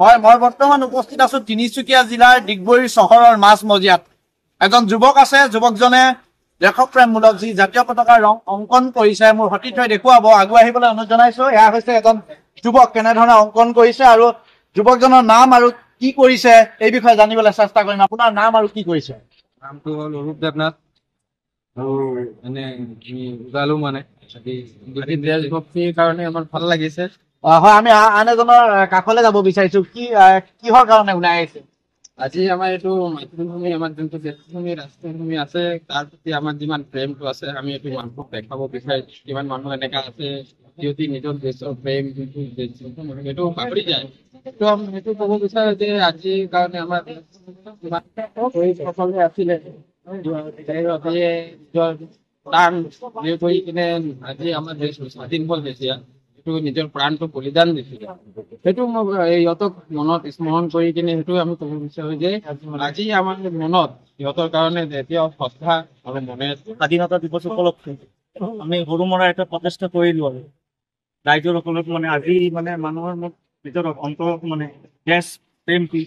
হয় মই বৰ্তমান উপস্থিত আছো তিনিচুকীয়া জিলাৰ ডিগবৈ চহৰৰ মাজমজিয়াত এজন যুৱক আছে যুৱকজনে দেশপ্ৰেমমূলক যি জাতীয় পতাকাৰ ৰং অংকন কৰিছে মোৰ সতীৰ্থই দেখুৱাব আগুৱাই আহিবলৈ অনুৰোধ জনাইছো এয়া হৈছে এজন যুৱক কেনেধৰণে অংকন কৰিছে আৰু যুৱকজনৰ নাম আৰু কি কৰিছে এই বিষয়ে জানিবলৈ চেষ্টা কৰিম আপোনাৰ নাম আৰু কি কৰিছে নামটো হ'ল অৰূপ দেৱনাথ আৰু এনে উজালো মানে ভাল লাগিছে হয় আমি আন এজনৰ কাষলৈ যাব বিচাৰিছো কি কিহৰ কাৰণে ওলাই আহিছে আজি আমাৰ এইটো মাতৃভূমি আমাৰ যোনটো জেতৃভূমি ৰাষ্ট্ৰভূমি আছে তাৰ প্ৰতি আমাৰ যিমান প্ৰেমটো আছে আমি এইটো মানুহক দেখাব বিচাৰিছো কিমান মানুহ এনেকা আছে সিহঁতি নিজৰ দেশৰ প্ৰেম যোনটো সেইটো পাহৰি যায় সেইটো আমি সেইটো ক'ব বিচাৰোঁ যে আজিৰ কাৰণে আমাৰ আছিলে টান লৈ কৰি কিনে আজি আমাৰ দেশ স্বাধীন হ'ল যেতিয়া সেইটো নিজৰ প্ৰাণটো বলিদান দিছিলে সেইটো সিহঁতক মনত স্মৰণ কৰি কিনে সেইটো আমি ক'ব বিচাৰো যে আজি আমাৰ মনত সিহঁতৰ কাৰণে যেতিয়া শ্ৰদ্ধা আৰু মনে স্বাধীনতা দিৱস উপলক্ষে আমি সৰু মৰা এটা প্ৰচেষ্টা কৰিলো আৰু ৰাইজৰ সকলক মানে আজি মানে মানুহৰ মোক ভিতৰত অন্তৰত মানে গেছ প্ৰেম কি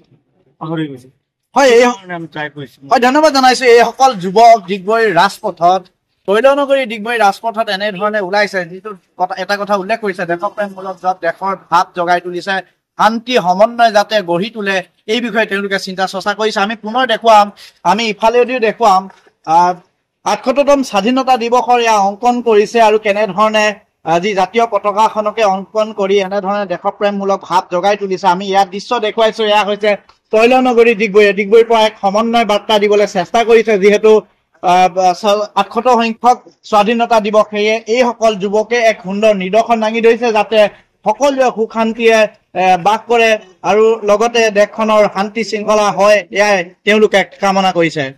পাহৰি গৈছে হয় এই ধন্যবাদ জনাইছো এইসকল যুৱক যিগৈ ৰাজপথত তৈলনগৰী ডিগবৈ ৰাজপথত এনেধৰণে ওলাইছে যিটো এটা কথা উল্লেখ কৰিছে দেশপ্ৰেমমূলক যত দেশৰ ভাৱ জগাই তুলিছে শান্তি সমন্বয় যাতে গঢ়ি তোলে এই বিষয়ে তেওঁলোকে চিন্তা চৰ্চা কৰিছে আমি পুনৰ দেখুৱাম আমি ইফালে যদিও দেখুৱাম আঠসত্তৰতম স্বাধীনতা দিৱসৰ এয়া অংকন কৰিছে আৰু কেনেধৰণে যি জাতীয় পতাকাখনকে অংকন কৰি এনেধৰণে দেশপ্ৰেমমূলক ভাৱ জগাই তুলিছে আমি ইয়াৰ দৃশ্য দেখুৱাইছো এয়া হৈছে তৈলনগৰী নগৰী ডিগবৈয়ে ডিগবৈৰ পৰা এক সমন্বয় বাৰ্তা দিবলৈ চেষ্টা কৰিছে যিহেতু আক্ষত সংখ্যক স্বাধীনতা দিৱস সেয়ে এইসকল যুৱকে এক সুন্দৰ নিদৰ্শন দাঙি ধৰিছে যাতে সকলোৱে সুখ শান্তিয়ে বাস কৰে আৰু লগতে দেশখনৰ শান্তি শৃংখলা হয় এয়াই তেওঁলোকে কামনা কৰিছে